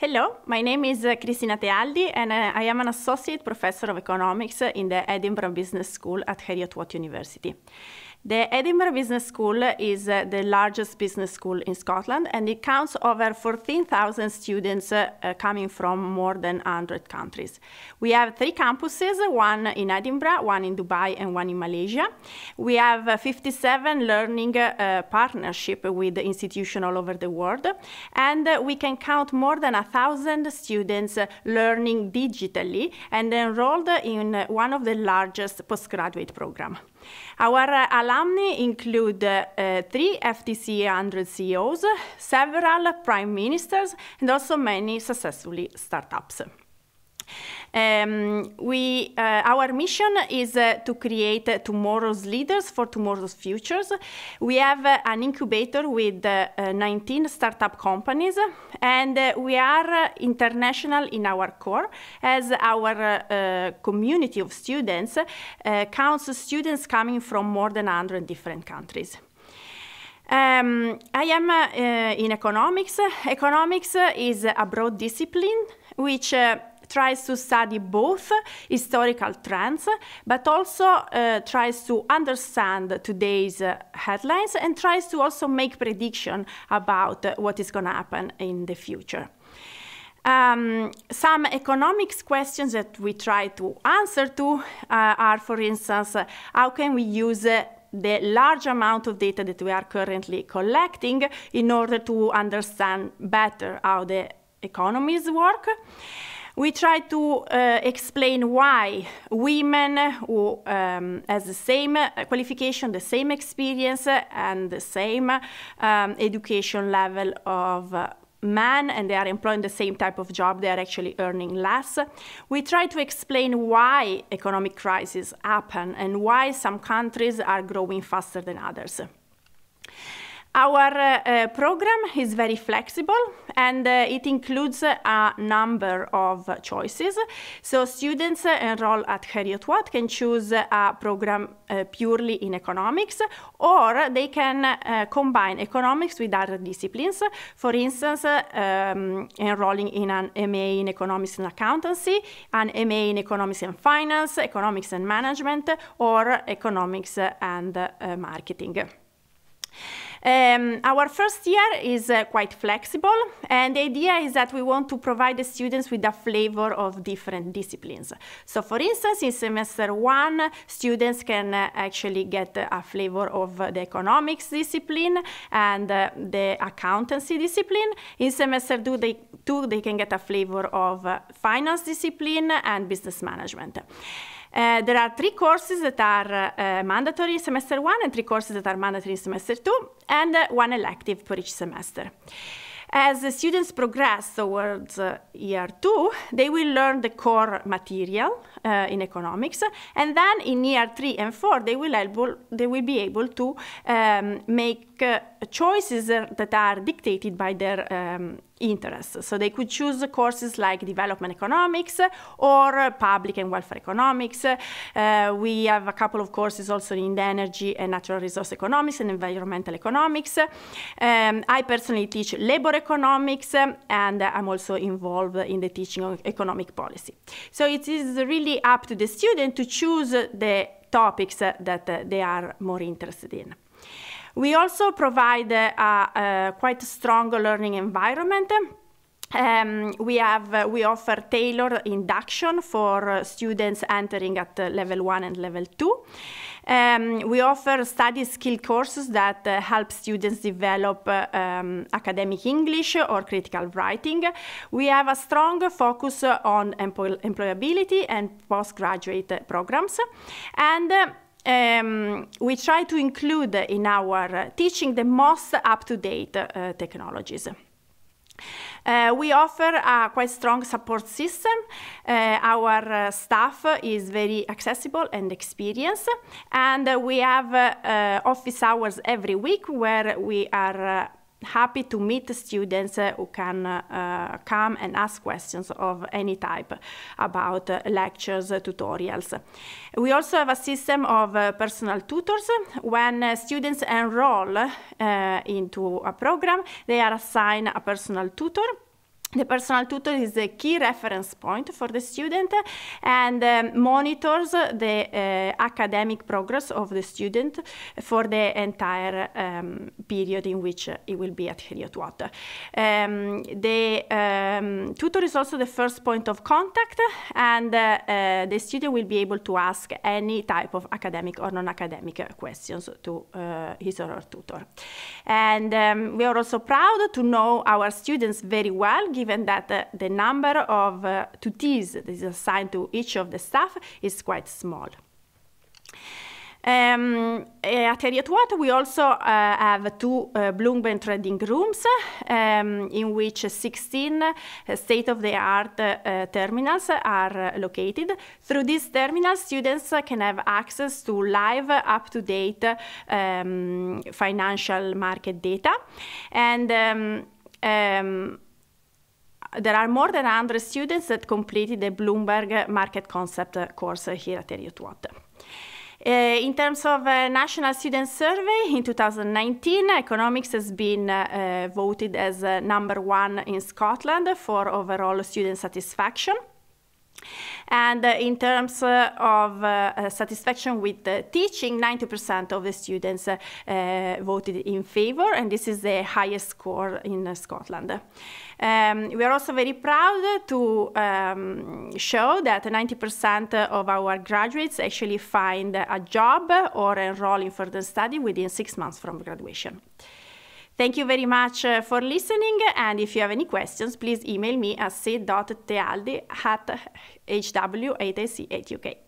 Hello, my name is uh, Cristina Tealdi and uh, I am an Associate Professor of Economics in the Edinburgh Business School at Heriot-Watt University. The Edinburgh Business School is uh, the largest business school in Scotland and it counts over 14,000 students uh, coming from more than 100 countries. We have three campuses, one in Edinburgh, one in Dubai and one in Malaysia. We have uh, 57 learning uh, partnership with institutions all over the world and uh, we can count more than 1,000 students uh, learning digitally and enrolled in one of the largest postgraduate programs. Our uh, alumni include uh, three FTC 100 CEOs, several prime ministers, and also many successfully startups. Um, we, uh, our mission is uh, to create uh, tomorrow's leaders for tomorrow's futures. We have uh, an incubator with uh, uh, 19 startup companies, and we are international in our core, as our community of students counts students coming from more than 100 different countries. Um, I am in economics. Economics is a broad discipline which tries to study both historical trends, but also uh, tries to understand today's uh, headlines and tries to also make prediction about uh, what is going to happen in the future. Um, some economics questions that we try to answer to uh, are, for instance, how can we use uh, the large amount of data that we are currently collecting in order to understand better how the economies work. We try to uh, explain why women who um, the same uh, qualification, the same experience, uh, and the same um, education level of uh, men and they are employing the same type of job they are actually earning less we try to explain why economic crises happen and why some countries are growing faster than others our uh, program is very flexible and uh, it includes a number of choices. So students enroll at Heriot Watt can choose a program uh, purely in economics or they can combine economics with other disciplines. For instance, um, enrolling in an MA in economics and accountancy, an MA in economics and finance, economics and management, or economics and uh, marketing. Um, our first year is uh, quite flexible, and the idea is that we want to provide the students with a flavor of different disciplines. So, for instance, in semester one, students can uh, actually get a flavor of the economics discipline and uh, the accountancy discipline. In semester two they, two, they can get a flavor of uh, finance discipline and business management. Uh, there are three courses that are uh, mandatory in semester one and three courses that are mandatory in semester two, and uh, one elective per each semester. As the students progress towards year two, they will learn the core material in economics, and then in year three and four, they will, able, they will be able to um, make choices that are dictated by their um, interests. So they could choose courses like development economics or uh, public and welfare economics. Uh, we have a couple of courses also in energy and natural resource economics and environmental economics. Um, I personally teach labor economics and I'm also involved in the teaching of economic policy. So it is really up to the student to choose the topics that uh, they are more interested in. We also provide a, a quite strong learning environment. Um, we have uh, we offer tailored induction for uh, students entering at uh, level one and level two. Um, we offer study skill courses that uh, help students develop uh, um, academic English or critical writing. We have a strong focus on employability and postgraduate programs, and uh, um, we try to include in our uh, teaching the most up-to-date uh, technologies. Uh, we offer a quite strong support system. Uh, our uh, staff is very accessible and experienced, and we have uh, uh, office hours every week where we are happy to meet the students uh, who can uh, come and ask questions of any type about uh, lectures, uh, tutorials. We also have a system of uh, personal tutors. When uh, students enroll into a program, they are assigned a personal tutor the personal tutor is the key reference point for the student and um, monitors the uh, academic progress of the student for the entire um, period in which he will be at Heliot Water. Um, the um, tutor is also the first point of contact and uh, uh, the student will be able to ask any type of academic or non-academic questions to uh, his or her tutor. And um, we are also proud to know our students very well, given given that uh, the number of uh, tutees that is assigned to each of the staff is quite small. Um, at Harriet Watt, we also uh, have two uh, Bloomberg trading rooms um, in which 16 uh, state-of-the-art uh, terminals are uh, located. Through these terminals, students can have access to live, up-to-date um, financial market data. And um, um there are more than 100 students that completed the Bloomberg Market Concept course here at Elliott Watt. Uh, eh, in terms of uh, national student survey, in 2019, economics has been uh, voted as number one in Scotland for overall student satisfaction. And uh, in terms uh, of uh, uh satisfaction with teaching, 90% of the students uh, uh, voted in favor, and this is the highest score in Scotland. Um, we are also very proud to um, show that 90% of our graduates actually find a job or enroll in further study within six months from graduation. Thank you very much uh, for listening. And if you have any questions, please email me at c.tealdi at hw 8